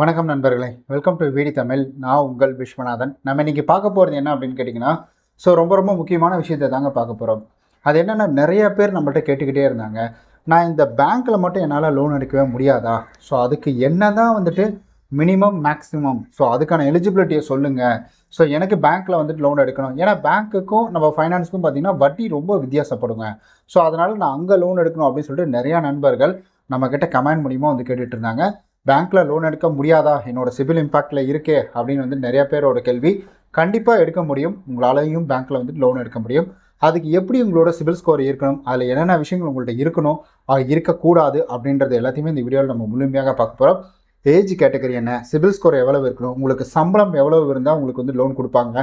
வணக்கம் நண்பர்களே welcome to வீடி Tamil நான் உங்கள் விஸ்வநாதன் நம்ம இன்னைக்கு பார்க்க போகிறது என்ன அப்படின்னு கேட்டிங்கன்னா ஸோ ரொம்ப ரொம்ப முக்கியமான விஷயத்தை தாங்க பார்க்க போகிறோம் அது என்னென்னா நிறைய பேர் நம்மள்ட்ட கேட்டுக்கிட்டே இருந்தாங்க நான் இந்த பேங்க்கில் மட்டும் என்னால் லோன் எடுக்கவே முடியாதா ஸோ அதுக்கு என்ன தான் வந்துட்டு மினிமம் மேக்ஸிமம் ஸோ அதுக்கான எலிஜிபிலிட்டியை சொல்லுங்கள் ஸோ எனக்கு பேங்க்கில் வந்துட்டு லோன் எடுக்கணும் ஏன்னா பேங்க்குக்கும் நம்ம ஃபைனான்ஸுக்கும் பார்த்திங்கன்னா வட்டி ரொம்ப வித்தியாசப்படுங்க ஸோ அதனால் நான் அங்கே லோன் எடுக்கணும் அப்படின்னு சொல்லிட்டு நிறையா நண்பர்கள் நம்மக்கிட்ட கமெண்ட் மூலியமாக வந்து கேட்டுட்டு இருந்தாங்க பேங்க்கில் லோன் எடுக்க முடியாதா என்னோட சிவில் இம்பாக்டில் இருக்கே அப்படின்னு வந்து நிறைய பேரோட கேள்வி கண்டிப்பாக எடுக்க முடியும் உங்களாலையும் பேங்க்கில் வந்து லோன் எடுக்க முடியும் அதுக்கு எப்படி உங்களோட சிவில் ஸ்கோர் இருக்கணும் அதில் என்னென்ன விஷயங்கள் உங்கள்கிட்ட இருக்கணும் அது இருக்கக்கூடாது அப்படின்றது எல்லாத்தையுமே இந்த வீடியோவில் நம்ம முழுமையாக பார்க்க போகிறோம் ஏஜ் கேட்டகரி என்ன சிவில் ஸ்கோர் எவ்வளவு இருக்கணும் உங்களுக்கு சம்பளம் எவ்வளவு இருந்தால் உங்களுக்கு வந்து லோன் கொடுப்பாங்க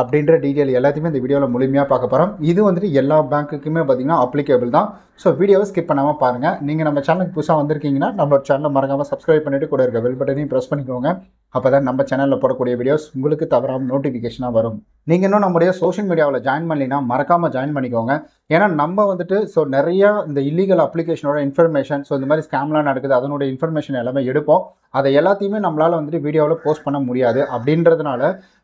அப்படின்ற டீட்டெயில் எல்லாத்தையுமே இந்த வீடியோவில் முழுமையாக பார்க்க போகிறோம் இது வந்துட்டு எல்லா பேங்க்குக்குமே பார்த்திங்கன்னா அப்ளிகேபிள் தான் ஸோ வீடியோவை ஸ்கிப் பண்ணாமல் பாருங்கள் நீங்கள் நம்ம சேனலுக்கு புதுசாக வந்திருக்கீங்கன்னா நம்மளோட சேனலை மறக்காமல் சப்ஸ்கிரைப் பண்ணிவிட்டு கூட இருக்க வெல் பட்டனையும் ப்ரெஸ் பண்ணிக்கோங்க அப்போ தான் நம்ம சேனலில் போடக்கூடிய வீடியோஸ் உங்களுக்கு தவறாமல் நோட்டிஃபிகேஷனாக வரும் நீங்கள் இன்னும் நம்முடைய சோஷியல் மீடியாவில் ஜாயின் பண்ணினா மறக்காமல் ஜாயின் பண்ணிக்கோங்க ஏன்னா நம்ம வந்துட்டு ஸோ நிறையா இந்த இல்லீகல் அப்ளிகேஷனோட இன்ஃபர்மேஷன் ஸோ இந்த மாதிரி ஸ்கேம்லாம் நடக்குது அதனோட இன்ஃபர்மேஷன் எல்லாமே எடுப்போம் அதை எல்லாத்தையுமே நம்மளால் வந்துட்டு வீடியோவில் போஸ்ட் பண்ண முடியாது அப்படின்றதுனால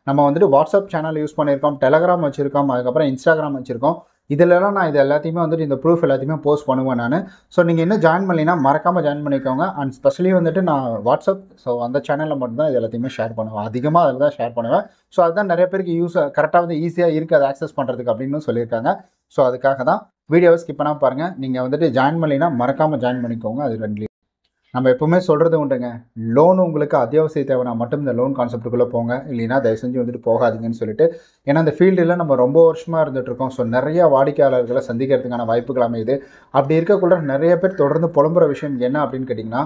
நம்ம வந்துட்டு வாட்ஸ்அப் சேனல் யூஸ் பண்ணியிருக்கோம் டெலகிராம் வச்சுருக்கோம் அதுக்கப்புறம் இன்ஸ்டாகிராம் வச்சுருக்கோம் இதிலலாம் நான் இது எல்லாத்தையுமே வந்துட்டு இந்த ப்ரூஃப் எல்லாத்தையுமே போஸ்ட் பண்ணுவேன் நான் ஸோ நீங்கள் இன்னும் ஜாயின் பண்ணினா மறக்காமல் ஜாயின் பண்ணிக்கோங்க அண்ட் ஸ்பெஷலி வந்துட்டு நான் வாட்ஸ்அப் ஸோ அந்த சேனலில் மட்டும்தான் இது எல்லாத்தையுமே ஷேர் பண்ணுவேன் அதிகமாக அதில் தான் ஷேர் பண்ணுவேன் ஸோ அதுதான் நிறைய பேருக்கு யூஸ் கரெக்டாக வந்து ஈஸியாக இருக்குது அதை ஆக்சஸ் பண்ணுறதுக்கு அப்படின்னு சொல்லியிருக்காங்க ஸோ அதுக்காக தான் வீடியோவை ஸ்கிப் பண்ணால் பாருங்கள் நீங்கள் வந்துட்டு ஜாயின் பண்ணலைன்னா மறக்காமல் ஜாயின் பண்ணிக்கோங்க அது ரெண்டுலேயும் நம்ம எப்போவுமே சொல்கிறது உண்டுங்க லோன் உங்களுக்கு அத்தியாவசிய தேவைனா மட்டும் இந்த லோன் கான்செப்ட்டுக்குள்ளே போங்க இல்லைன்னா தயவு செஞ்சு வந்துட்டு போகாதீங்கன்னு சொல்லிட்டு ஏன்னா இந்த ஃபீல்டில் நம்ம ரொம்ப வருஷமாக இருந்துகிட்ருக்கோம் ஸோ நிறைய வாடிக்கையாளர்களை சந்திக்கிறதுக்கான வாய்ப்புகள் அமையுது அப்படி இருக்கக்குள்ள நிறைய பேர் தொடர்ந்து புலம்புற விஷயம் என்ன அப்படின்னு கேட்டிங்கன்னா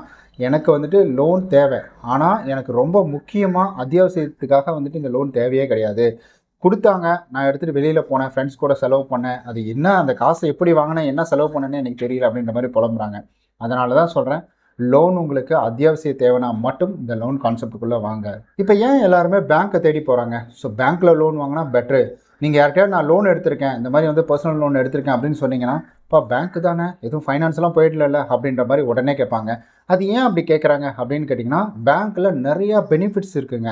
எனக்கு வந்துட்டு லோன் தேவை ஆனால் எனக்கு ரொம்ப முக்கியமாக அத்தியாவசியத்துக்காக வந்துட்டு இந்த லோன் தேவையே கிடையாது கொடுத்தாங்க நான் எடுத்துகிட்டு வெளியில் போனேன் ஃப்ரெண்ட்ஸ் கூட செலவு பண்ணேன் அது என்ன அந்த காசை எப்படி வாங்கினேன் என்ன செலவு பண்ணேன்னு எனக்கு தெரியல அப்படின்ற மாதிரி புலம்புறாங்க அதனால தான் சொல்கிறேன் லோன் உங்களுக்கு அத்தியாவசிய தேவைனா மட்டும் இந்த லோன் கான்செப்டுக்குள்ளே வாங்க இப்போ ஏன் எல்லாருமே பேங்க்கை தேடி போகிறாங்க ஸோ பேங்க்கில் லோன் வாங்கினா பெட்ரு நீங்கள் யார்கிட்டயாவது நான் லோன் எடுத்திருக்கேன் இந்த மாதிரி வந்து பர்சனல் லோன் எடுத்திருக்கேன் அப்படின்னு சொன்னீங்கன்னா இப்போ பேங்க்கு தானே எதுவும் ஃபைனான்ஸ்லாம் போயிடல அப்படின்ற மாதிரி உடனே கேட்பாங்க அது ஏன் அப்படி கேட்குறாங்க அப்படின்னு கேட்டிங்கன்னா பேங்க்கில் நிறையா பெனிஃபிட்ஸ் இருக்குங்க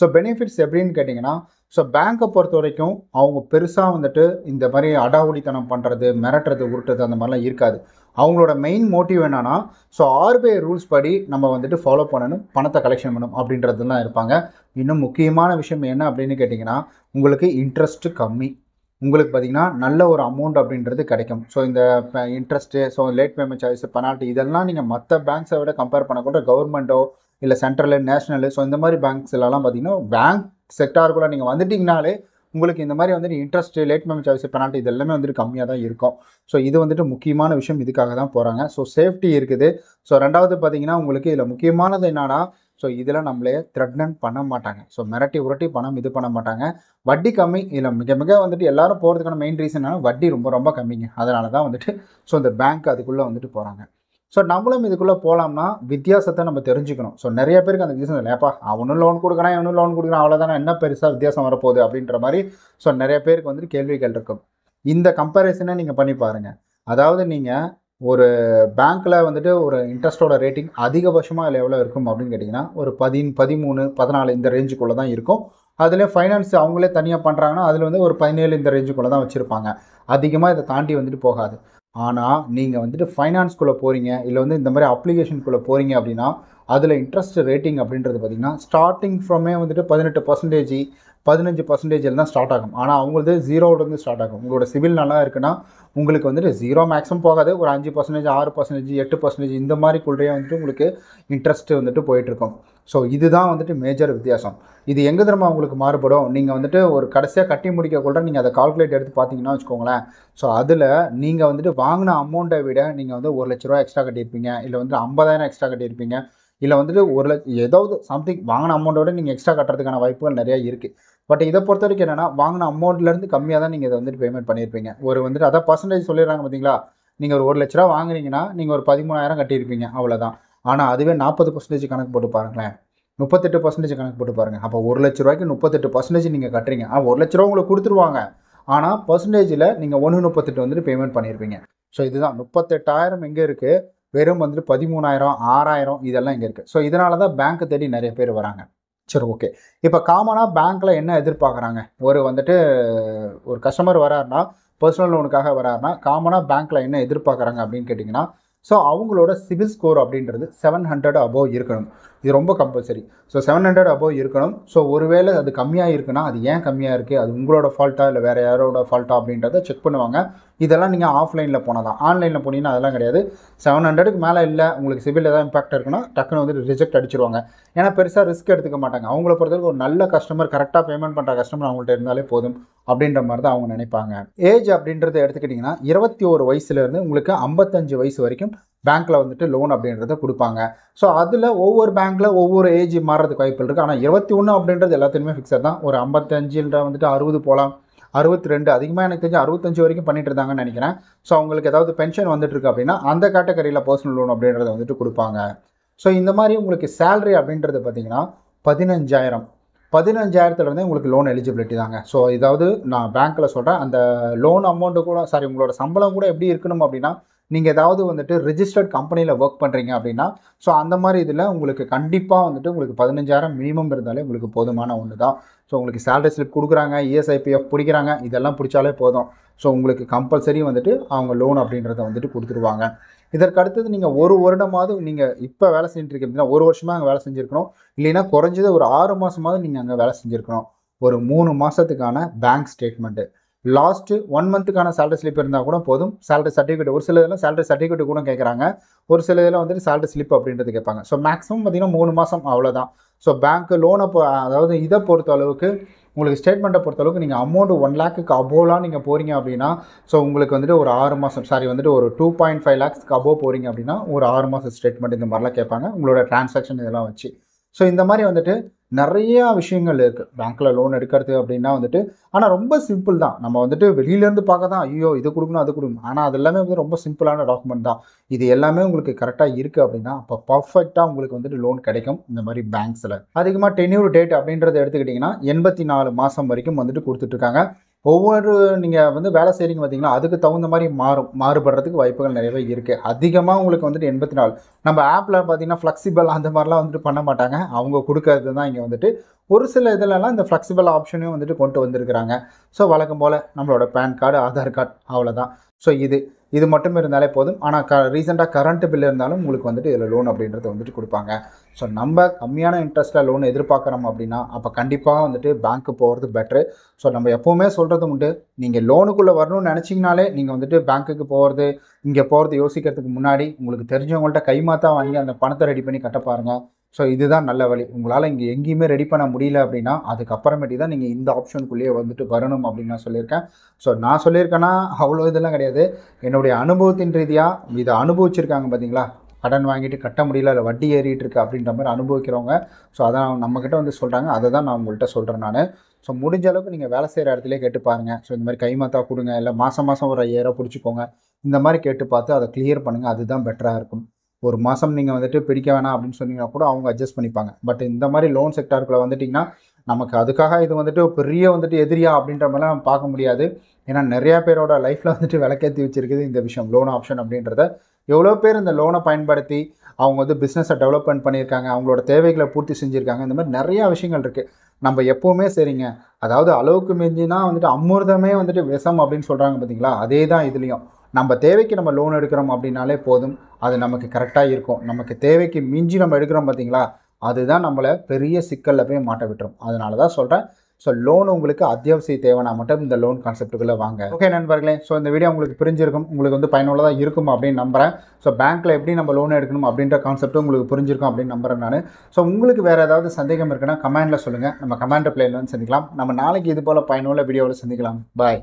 ஸோ பெனிஃபிட்ஸ் எப்படின்னு கேட்டிங்கன்னா ஸோ பேங்க்கை பொறுத்த வரைக்கும் அவங்க பெருசாக வந்துட்டு இந்த மாதிரி அடாவுடித்தனம் பண்ணுறது மிரட்டுறது உருட்டுறது அந்த மாதிரிலாம் இருக்காது அவங்களோட மெயின் மோட்டிவ் என்னென்னா ஸோ ஆர்பிஐ ரூல்ஸ் படி நம்ம வந்துட்டு ஃபாலோ பண்ணணும் பணத்தை கலெக்ஷன் பண்ணணும் அப்படின்றதுலாம் இருப்பாங்க இன்னும் முக்கியமான விஷயம் என்ன அப்படின்னு கேட்டிங்கன்னா உங்களுக்கு இன்ட்ரெஸ்ட்டு கம்மி உங்களுக்கு பார்த்திங்கன்னா நல்ல ஒரு அமௌண்ட் அப்படின்றது கிடைக்கும் ஸோ இந்த interest so late payment charges penalty இதெல்லாம் நீங்கள் மற்ற பேங்க்ஸை விட கம்பேர் பண்ணக்கூட கவர்மெண்ட்டோ இல்லை சென்ட்ரலு நேஷனலு ஸோ இந்த மாதிரி பேங்க்ஸ் பார்த்திங்கன்னா பேங்க் செக்டாருக்குள்ளே நீங்கள் வந்துட்டிங்கனாலே உங்களுக்கு இந்த மாதிரி வந்துட்டு interest late payment charges penalty இது எல்லாமே வந்துட்டு கம்மியாக தான் இருக்கும் ஸோ இது வந்துட்டு முக்கியமான விஷயம் இதுக்காக தான் போகிறாங்க ஸோ சேஃப்டி இருக்குது ஸோ ரெண்டாவது பார்த்தீங்கன்னா உங்களுக்கு இதில் முக்கியமானது என்னன்னா ஸோ இதில் நம்மளே த்ரெட்னன் பண்ண மாட்டாங்க ஸோ மிரட்டி உரட்டி பணம் இது பண்ண மாட்டாங்க வட்டி கம்மி இல்லை மிக மிக வந்துட்டு எல்லாரும் போகிறதுக்கான மெயின் ரீசன் வட்டி ரொம்ப ரொம்ப கம்மிங்க அதனால தான் வந்துட்டு ஸோ இந்த பேங்க் அதுக்குள்ளே வந்துட்டு போகிறாங்க ஸோ நம்மளும் இதுக்குள்ளே போகலாம்னா வித்தியாசத்தை நம்ம தெரிஞ்சுக்கணும் ஸோ நிறைய பேருக்கு அந்த வித்தியாசம் இல்லையாப்பா அவனும் லோன் கொடுக்குறான் இவனும் லோன் கொடுக்குறான் அவ்வளோதானே என்ன பெருசாக வித்தியாசம் வரப்போகுது அப்படின்ற மாதிரி ஸோ நிறைய பேருக்கு வந்துட்டு கேள்விகள் இருக்கும் இந்த கம்பேரிசனை நீங்கள் பண்ணி பாருங்கள் அதாவது நீங்கள் ஒரு பேங்க்கில் வந்துட்டு ஒரு இன்ட்ரெஸ்ட்டோட ரேட்டிங் அதிகபட்சமாக அதில் எவ்வளோ இருக்கும் அப்படின்னு கேட்டிங்கன்னா ஒரு பதின் பதிமூணு பதினாலு இந்த ரேஞ்சுக்குள்ளே தான் இருக்கும் அதில் ஃபைனான்ஸ் அவங்களே தனியாக பண்ணுறாங்கன்னா அதில் வந்து ஒரு பதினேழு இந்த ரேஞ்சுக்குள்ளே தான் வச்சுருப்பாங்க அதிகமாக இதை தாண்டி வந்துட்டு போகாது ஆனால் நீங்கள் வந்துட்டு ஃபைனான்ஸ்குள்ளே போகிறீங்க இல்லை வந்து இந்த மாதிரி அப்ளிகேஷனுக்குள்ளே போகிறீங்க அப்படின்னா அதில் இன்ட்ரெஸ்ட் ரேட்டிங் அப்படின்றது பார்த்திங்கன்னா ஸ்டார்டிங் ஃப்ரமே வந்துட்டு பதினெட்டு பர்சன்டேஜ் பதினஞ்சு பர்சன்டேஜில் தான் ஸ்டார்ட் ஆகும் ஆனால் அவங்களது ஜீரோவிலேருந்து ஸ்டார்ட் ஆகும் உங்களோட சிவில் நல்லா இருக்குன்னா உங்களுக்கு வந்துட்டு ஜீரோ மேக்ஸிமம் போகாது ஒரு அஞ்சு பர்சன்டேஜ் ஆறு பர்சன்டேஜ் எட்டு பர்சன்டேஜ் இந்த மாதிரி குள்ளேயே வந்துட்டு உங்களுக்கு இன்ட்ரெஸ்ட் வந்துட்டு போயிட்டுருக்கும் ஸோ இதுதான் வந்துட்டு மேஜர் வித்தியாசம் இது எங்கே திரும்ப உங்களுக்கு மாறுபடும் நீங்கள் வந்துட்டு ஒரு கடைசியாக கட்டி முடிக்க கூட நீங்கள் அதை கால்குலேட் எடுத்து பார்த்தீங்கன்னா வச்சுக்கோங்களேன் ஸோ அதில் நீங்கள் வந்துட்டு வாங்கின அமௌண்ட்டை விட நீங்கள் வந்து ஒரு லட்ச ரூபா எக்ஸ்ட்ரா கட்டியிருப்பீங்க இல்லை வந்துட்டு ஐம்பதாயிரம் எக்ஸ்ட்ரா கட்டியிருப்பீங்க இல்லை வந்துட்டு ஒரு லட்சம் ஏதாவது சம்திங் வாங்கின அமௌண்ட்டோட நீங்கள் எக்ஸ்ட்ரா கட்டுறதுக்கான வாய்ப்புகள் நிறையா இருக்குது பட் இதை பொறுத்த வரைக்கும் என்னென்னா வாங்கின அமௌண்ட்லேருந்து கம்மியாக தான் நீங்கள் இதை வந்துட்டு பேமெண்ட் பண்ணியிருப்பீங்க ஒரு வந்துட்டு அதான் பர்சன்டேஜ் சொல்லிடுறாங்க பார்த்தீங்களா நீங்கள் ஒரு ஒரு லட்ச ரூபா வாங்குறீங்கன்னா நீங்கள் ஒரு பதிமூணாயிரம் கட்டியிருப்பீங்க அவ்வளோதான் ஆனால் அதுவே நாற்பது பர்சன்டேஜ் கணக்கு போட்டு பாருங்களேன் முப்பத்தெட்டு பர்சன்டேஜ் கணக்கு போட்டு பாருங்கள் அப்போ ஒரு லட்ச ரூபாய்க்கு முப்பத்தெட்டு பர்சன்டேஜ் நீங்கள் கட்டுறீங்க ஆ ஒரு லட்ச ரூபா உங்களுக்கு கொடுத்துருவாங்க ஆனால் பர்சன்டேஜில் நீங்கள் ஒன்று முப்பத்தெட்டு வந்துட்டு பேமெண்ட் பண்ணியிருப்பீங்க ஸோ இதுதான் முப்பத்தெட்டாயிரம் எங்கே இருக்குது வெறும் வந்துட்டு பதிமூணாயிரம் ஆறாயிரம் இதெல்லாம் இங்கே இருக்குது ஸோ இதனால தான் பேங்க்கு தேடி நிறைய பேர் வராங்க சரி ஓகே இப்போ காமனாக பேங்க்கில் என்ன எதிர்பார்க்குறாங்க ஒரு வந்துட்டு ஒரு கஸ்டமர் வராருனா பர்சனல் லோனுக்காக வராருனா காமனாக பேங்க்கில் என்ன எதிர்பார்க்குறாங்க அப்படின்னு கேட்டிங்கன்னா ஸோ அவங்களோட சிவில் ஸ்கோர் அப்படின்றது செவன் ஹண்ட்ரட் அபோவ் இருக்கணும் இது ரொம்ப compulsory so seven hundred above இருக்கணும் ஸோ ஒருவேளை அது கம்மியாக இருக்குன்னா அது ஏன் கம்மியாக இருக்குது அது உங்களோட ஃபால்ட்டா இல்லை வேறு யாரோட ஃபால்ட்டா அப்படின்றத செக் பண்ணுவாங்க இதெல்லாம் நீங்கள் ஆஃப்லைனில் போனால் தான் ஆன்லைனில் போனீங்கன்னா அதெல்லாம் கிடையாது செவன் ஹண்ட்ரடுக்கு மேலே இல்லை உங்களுக்கு சிவில் ஏதாவது இம்பாக்ட் இருக்குன்னா டக்குன்னு வந்து ரிஜெக்ட் அடிச்சிருவாங்க ஏன்னா பெருசாக ரிஸ்க் எடுத்துக்க மாட்டாங்க அவங்கள பொறுத்தவரைக்கும் ஒரு நல்ல கஸ்டமர் கரெக்டாக பேமெண்ட் பண்ணுற கஸ்டமர் அவங்கள்ட்ட இருந்தாலே போதும் அப்படின்ற மாதிரி தான் அவங்க நினைப்பாங்க ஏஜ் அப்படின்றத எடுத்துக்கிட்டிங்கன்னா இருபத்தி ஒரு வயசுலேருந்து உங்களுக்கு ஐம்பத்தஞ்சு வயசு வரைக்கும் பேங்க்கில் வந்துட்டு லோன் அப்படின்றத கொடுப்பாங்க ஸோ அதில் ஒவ்வொரு பேங்க்கில் ஒவ்வொரு ஏஜ் மாறுறதுக்கு வாய்ப்புகள் இருக்குது ஆனால் இருபத்தி ஒன்று அப்படின்றது எல்லாத்தையுமே ஃபிக்ஸட் தான் ஒரு ஐம்பத்தஞ்சுன்ற வந்துட்டு அறுபது போகலாம் அறுபத்தி ரெண்டு அதிகமாக எனக்கு தெரிஞ்சு அறுபத்தஞ்சு வரைக்கும் பண்ணிட்டு இருந்தாங்கன்னு நினைக்கிறேன் ஸோ அவங்களுக்கு ஏதாவது பென்ஷன் வந்துட்டு இருக்கு அப்படின்னா அந்த கேட்டகரியில் பர்சனல் லோன் அப்படின்றத வந்துட்டு கொடுப்பாங்க ஸோ இந்த மாதிரி உங்களுக்கு சேலரி அப்படின்றது பார்த்தீங்கன்னா பதினஞ்சாயிரம் பதினஞ்சாயிரத்துலேருந்தே உங்களுக்கு லோன் எலிஜிபிலிட்டி தாங்க ஸோ இதாவது நான் பேங்க்கில் சொல்கிறேன் அந்த லோன் அமௌண்ட்டு கூட சாரி உங்களோட சம்பளம் கூட எப்படி இருக்கணும் அப்படின்னா நீங்கள் ஏதாவது வந்துட்டு ரிஜிஸ்டர்ட் கம்பெனியில் ஒர்க் பண்ணுறீங்க அப்படின்னா ஸோ அந்த மாதிரி இதில் உங்களுக்கு கண்டிப்பாக வந்துட்டு உங்களுக்கு பதினஞ்சாயிரம் மினிமம் இருந்தாலே உங்களுக்கு போதுமான ஒன்று தான் ஸோ உங்களுக்கு சேலரி ஸ்லிப் கொடுக்குறாங்க இஎஸ்ஐபிஎஃப் e பிடிக்கிறாங்க இதெல்லாம் பிடிச்சாலே போதும் ஸோ உங்களுக்கு கம்பல்சரி வந்துட்டு அவங்க லோன் அப்படின்றத வந்துட்டு கொடுத்துருவாங்க இதற்கடுத்தது நீங்கள் ஒரு வருடமாவது நீங்கள் இப்போ வேலை செஞ்சுருக்கீங்கன்னா ஒரு வருஷமாக அங்கே வேலை செஞ்சுருக்கணும் இல்லைன்னா குறைஞ்சது ஒரு ஆறு மாதமாவது நீங்கள் அங்கே வேலை செஞ்சுருக்கணும் ஒரு மூணு மாதத்துக்கான பேங்க் ஸ்டேட்மெண்ட்டு லாஸ்ட்டு ஒன் மந்த்துக்கான சேலரி ஸ்லிப் இருந்தால் கூட போதும் சேலரி சர்டிஃபிகேட் ஒரு சில இதில் சேலரி சர்டிஃபிகேட் கூட கேட்குறாங்க ஒரு சில இதில் வந்துட்டு சேலரி ஸ்லிப் அப்படின்றது கேட்பாங்க ஸோ மேக்ஸிமம் பார்த்திங்கன்னா மூணு மாதம் அவ்வளோதான் ஸோ பேங்க் லோனை போ அதாவது இதை பொறுத்த அளவுக்கு உங்களுக்கு ஸ்டேட்மெண்ட்டை பொறுத்த அளவுக்கு நீங்கள் அமௌண்ட் ஒன் லேக்குக்கு அபோவெலாம் நீங்கள் போகிறீங்க அப்படின்னா ஸோ உங்களுக்கு வந்துட்டு ஒரு ஆறு மாதம் சாரி வந்துட்டு ஒரு டூ பாயிண்ட் ஃபைவ் லேக்ஸ்க்கு அபோவ் போகிறீங்க அப்படின்னா ஒரு ஆறு மாதம் ஸ்டேட்மெண்ட் இந்த மாதிரிலாம் கேட்பாங்க உங்களோட டிரான்சாக்ஷன் இதெல்லாம் வச்சு ஸோ இந்த மாதிரி வந்துட்டு நிறையா விஷயங்கள் இருக்குது பேங்க்கில் லோன் எடுக்கிறது அப்படின்னா வந்துட்டு ஆனால் ரொம்ப சிம்பிள் தான் நம்ம வந்துட்டு வெளியிலேருந்து பார்க்க தான் ஐயோ இது கொடுக்கணும் அது கொடுக்கணும் ஆனால் அது எல்லாமே வந்து ரொம்ப சிம்பிளான டாக்குமெண்ட் தான் இது எல்லாமே உங்களுக்கு கரெக்டாக இருக்குது அப்படின்னா அப்போ பர்ஃபெக்டாக உங்களுக்கு வந்துட்டு லோன் கிடைக்கும் இந்த மாதிரி பேங்க்ஸில் அதிகமாக டென்யூர் டேட் அப்படின்றத எடுத்துக்கிட்டிங்கன்னா எண்பத்தி நாலு மாதம் வரைக்கும் வந்துட்டு கொடுத்துட்ருக்காங்க ஒவ்வொரு நீங்கள் வந்து வேலை செய்கிறீங்க பார்த்தீங்கன்னா அதுக்கு தகுந்த மாதிரி மாறும் மாறுபடுறதுக்கு வாய்ப்புகள் நிறையவே இருக்குது அதிகமாக உங்களுக்கு வந்துட்டு எண்பத்தி நாலு நம்ம ஆப்பில் பார்த்தீங்கன்னா ஃப்ளெக்சிபிள் அந்த மாதிரிலாம் வந்துட்டு பண்ண மாட்டாங்க அவங்க கொடுக்கறது தான் இங்கே வந்துட்டு ஒரு சில இதிலலாம் இந்த ஃப்ளெக்சிபிள் ஆப்ஷனையும் வந்துட்டு கொண்டு வந்திருக்கிறாங்க ஸோ வழக்கம் போல் நம்மளோட பேன் கார்டு ஆதார் கார்டு அவ்வளோதான் ஸோ இது இது மட்டும் இருந்தாலே போதும் ஆனால் க ரீசெண்டாக கரண்ட் பில் இருந்தாலும் உங்களுக்கு வந்துட்டு இதில் லோன் அப்படின்றத வந்துட்டு கொடுப்பாங்க ஸோ நம்ம கம்மியான இன்ட்ரெஸ்ட்டில் லோன் எதிர்பார்க்குறோம் அப்படின்னா அப்போ கண்டிப்பாக வந்துட்டு பேங்க்கு போகிறது பெட்ரு ஸோ நம்ம எப்போவுமே சொல்கிறது உண்டு நீங்கள் லோனுக்குள்ளே வரணும்னு நினச்சிங்கனாலே நீங்கள் வந்துட்டு பேங்க்குக்கு போகிறது இங்கே போகிறது யோசிக்கிறதுக்கு முன்னாடி உங்களுக்கு தெரிஞ்சவங்கள்ட்ட கைமாத்தான் வாங்கி அந்த பணத்தை ரெடி பண்ணி கட்ட பாருங்கள் ஸோ இதுதான் நல்ல வழி உங்களால் இங்கே எங்கேயுமே ரெடி பண்ண முடியல அப்படின்னா அதுக்கப்புறமேட்டி தான் நீங்கள் இந்த ஆப்ஷனுக்குள்ளேயே வந்துட்டு வரணும் அப்படின்னு நான் சொல்லியிருக்கேன் ஸோ நான் சொல்லியிருக்கேன்னா அவ்வளோ இதெல்லாம் கிடையாது என்னுடைய அனுபவத்தின் ரீதியாக இதை அனுபவிச்சிருக்காங்க பார்த்தீங்களா கடன் வாங்கிட்டு கட்ட முடியல இல்லை வட்டி ஏறிட்டு இருக்கு அப்படின்ற மாதிரி அனுபவிக்கிறவங்க ஸோ அதை நம்மக்கிட்ட வந்து சொல்கிறாங்க அதை தான் நான் உங்கள்கிட்ட சொல்கிறேன் நான் ஸோ முடிஞ்ச அளவுக்கு நீங்கள் வேலை செய்கிற இடத்துலேயே கேட்டு பாருங்கள் ஸோ இந்த மாதிரி கைமாத்தா கொடுங்க இல்லை மாதம் மாதம் ஒரு ஐயாயிரம் பிடிச்சிக்கோங்க இந்த மாதிரி கேட்டு பார்த்து அதை கிளியர் பண்ணுங்கள் அதுதான் பெட்டராக இருக்கும் ஒரு மாதம் நீங்கள் வந்துட்டு பிடிக்க வேணாம் அப்படின்னு சொன்னீங்கன்னா கூட அவங்க அட்ஜஸ்ட் பண்ணிப்பாங்க பட் இந்த மாதிரி லோன் செக்டாருக்குள்ளே வந்துட்டிங்கன்னா நமக்கு அதுக்காக இது வந்துட்டு பெரிய வந்துட்டு எதிரியா அப்படின்ற மாதிரிலாம் நம்ம பார்க்க முடியாது ஏன்னா நிறையா பேரோட லைஃப்பில் வந்துட்டு விளக்கேற்றி வச்சுருக்குது இந்த விஷயம் லோன் ஆப்ஷன் அப்படின்றத எவ்வளோ பேர் இந்த லோனை பயன்படுத்தி அவங்க வந்து பிஸ்னஸை டெவலப்மெண்ட் பண்ணியிருக்காங்க அவங்களோட தேவைகளை பூர்த்தி செஞ்சுருக்காங்க இந்த மாதிரி நிறையா விஷயங்கள் இருக்குது நம்ம எப்போவுமே சரிங்க அதாவது அளவுக்கு மிஞ்சினா வந்துட்டு அமிர்தமே வந்துட்டு விஷம் அப்படின்னு சொல்கிறாங்க பார்த்தீங்களா அதே தான் இதுலேயும் நம்ம தேவைக்கு நம்ம லோன் எடுக்கிறோம் அப்படின்னாலே போதும் அது நமக்கு கரெக்டாக இருக்கும் நமக்கு தேவைக்கு மிஞ்சி நம்ம எடுக்கிறோம் பார்த்தீங்களா அதுதான் நம்மளை பெரிய சிக்கலில் போய் மாட்ட விட்டுரும் அதனால தான் சொல்கிறேன் ஸோ லோன் உங்களுக்கு அத்தியாவசிய தேவைனா மட்டும் இந்த லோன் கான்செப்ட்டுக்குள்ளே வாங்க ஓகே நண்பர்களே ஸோ இந்த வீடியோ உங்களுக்கு புரிஞ்சிருக்கும் உங்களுக்கு வந்து பயனுள்ளதாக இருக்கும் அப்படின்னு நம்புகிறேன் ஸோ பேங்க்கில் எப்படி நம்ம லோன் எடுக்கணும் அப்படின்ற கான்செப்ட்டும் உங்களுக்கு புரிஞ்சிருக்கும் அப்படின்னு நம்புகிறேன் நான் ஸோ உங்களுக்கு வேறு ஏதாவது சந்தேகம் இருக்குன்னா கமெண்டில் சொல்லுங்கள் நம்ம கமெண்ட் பிளேயில் வந்து சந்திக்கலாம் நம்ம நாளைக்கு இது போல் பயனுள்ள வீடியோவில் சந்திக்கலாம் பாய்